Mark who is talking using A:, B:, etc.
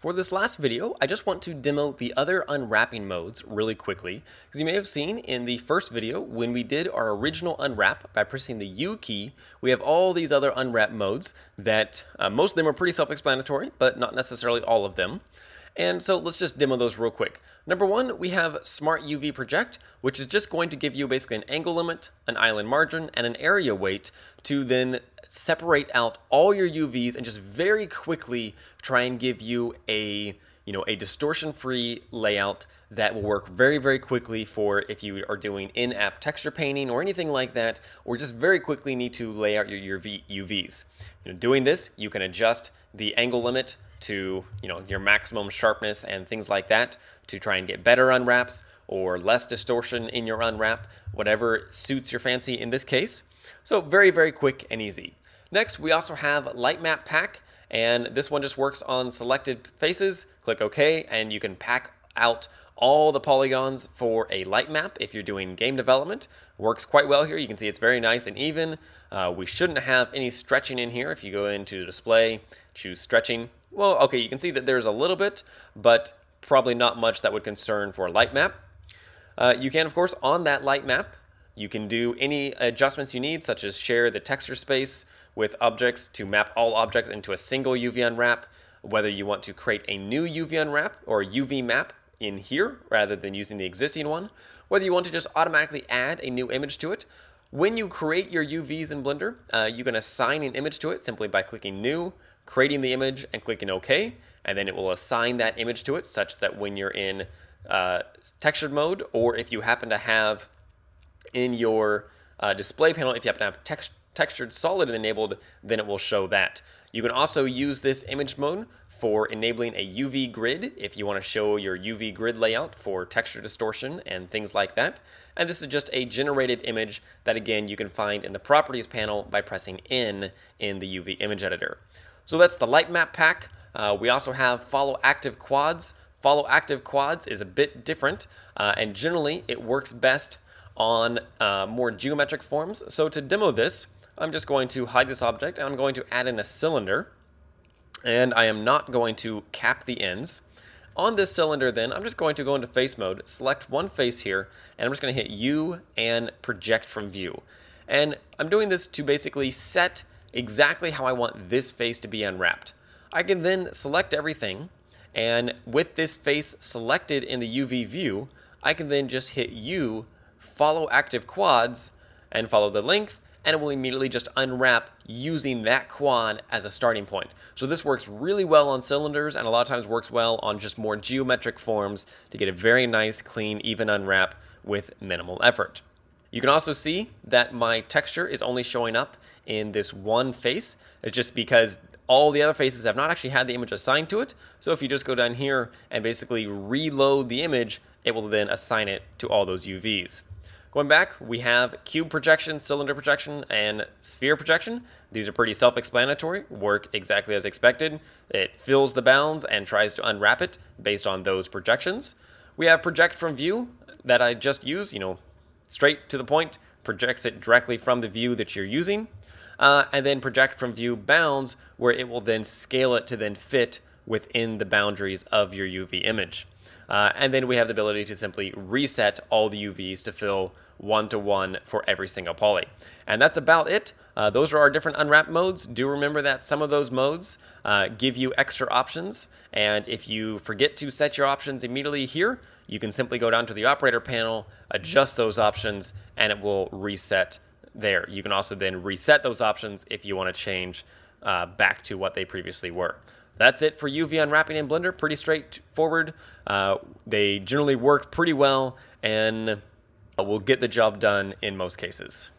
A: For this last video, I just want to demo the other unwrapping modes really quickly, because you may have seen in the first video when we did our original unwrap by pressing the U key, we have all these other unwrap modes that uh, most of them are pretty self-explanatory, but not necessarily all of them. And so let's just demo those real quick. Number one, we have Smart UV Project, which is just going to give you basically an angle limit, an island margin, and an area weight to then separate out all your UVs and just very quickly try and give you a you know, a distortion-free layout that will work very, very quickly for if you are doing in-app texture painting or anything like that, or just very quickly need to lay out your UV, UVs. You know, doing this, you can adjust the angle limit, to you know your maximum sharpness and things like that to try and get better unwraps or less distortion in your unwrap, whatever suits your fancy in this case. So very, very quick and easy. Next, we also have Light Map Pack, and this one just works on selected faces. Click OK, and you can pack out all the polygons for a light map if you're doing game development. Works quite well here. You can see it's very nice and even. Uh, we shouldn't have any stretching in here. If you go into display, choose stretching. Well, okay, you can see that there's a little bit, but probably not much that would concern for a light map. Uh, you can, of course, on that light map, you can do any adjustments you need, such as share the texture space with objects to map all objects into a single UV unwrap, whether you want to create a new UV unwrap or UV map in here rather than using the existing one, whether you want to just automatically add a new image to it. When you create your UVs in Blender, uh, you can assign an image to it simply by clicking New, creating the image, and clicking OK, and then it will assign that image to it such that when you're in uh, textured mode, or if you happen to have in your uh, display panel, if you happen to have text textured solid enabled, then it will show that. You can also use this image mode for enabling a UV grid if you want to show your UV grid layout for texture distortion and things like that. And this is just a generated image that again you can find in the properties panel by pressing N in the UV image editor. So that's the light map pack. Uh, we also have follow active quads. Follow active quads is a bit different uh, and generally it works best on uh, more geometric forms. So to demo this, I'm just going to hide this object and I'm going to add in a cylinder and I am not going to cap the ends. On this cylinder then, I'm just going to go into face mode, select one face here, and I'm just going to hit U and project from view. And I'm doing this to basically set exactly how I want this face to be unwrapped. I can then select everything, and with this face selected in the UV view, I can then just hit U, follow active quads, and follow the length, and it will immediately just unwrap using that quad as a starting point. So this works really well on cylinders and a lot of times works well on just more geometric forms to get a very nice, clean, even unwrap with minimal effort. You can also see that my texture is only showing up in this one face. It's just because all the other faces have not actually had the image assigned to it. So if you just go down here and basically reload the image, it will then assign it to all those UVs. Going back, we have cube projection, cylinder projection, and sphere projection. These are pretty self-explanatory, work exactly as expected. It fills the bounds and tries to unwrap it based on those projections. We have project from view that I just use, you know, straight to the point, projects it directly from the view that you're using. Uh, and then project from view bounds, where it will then scale it to then fit within the boundaries of your UV image. Uh, and then we have the ability to simply reset all the UVs to fill one to one for every single poly. And that's about it. Uh, those are our different unwrap modes. Do remember that some of those modes uh, give you extra options. And if you forget to set your options immediately here, you can simply go down to the operator panel, adjust those options, and it will reset there. You can also then reset those options if you want to change uh, back to what they previously were that's it for UV unwrapping in Blender. Pretty straightforward. Uh, they generally work pretty well and uh, will get the job done in most cases.